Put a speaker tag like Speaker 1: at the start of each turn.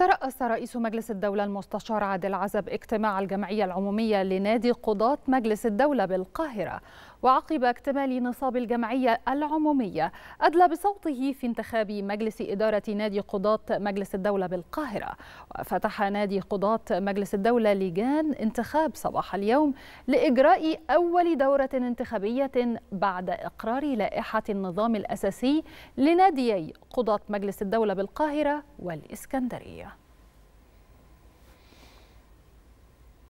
Speaker 1: ترأس رئيس مجلس الدولة المستشار عادل عزب اجتماع الجمعية العمومية لنادي قضاة مجلس الدولة بالقاهرة وعقب اكتمال نصاب الجمعية العمومية أدلى بصوته في انتخاب مجلس إدارة نادي قضاة مجلس الدولة بالقاهرة وفتح نادي قضاة مجلس الدولة لجان انتخاب صباح اليوم لإجراء أول دورة انتخابية بعد إقرار لائحة النظام الأساسي لناديي قضاة مجلس الدولة بالقاهرة والإسكندرية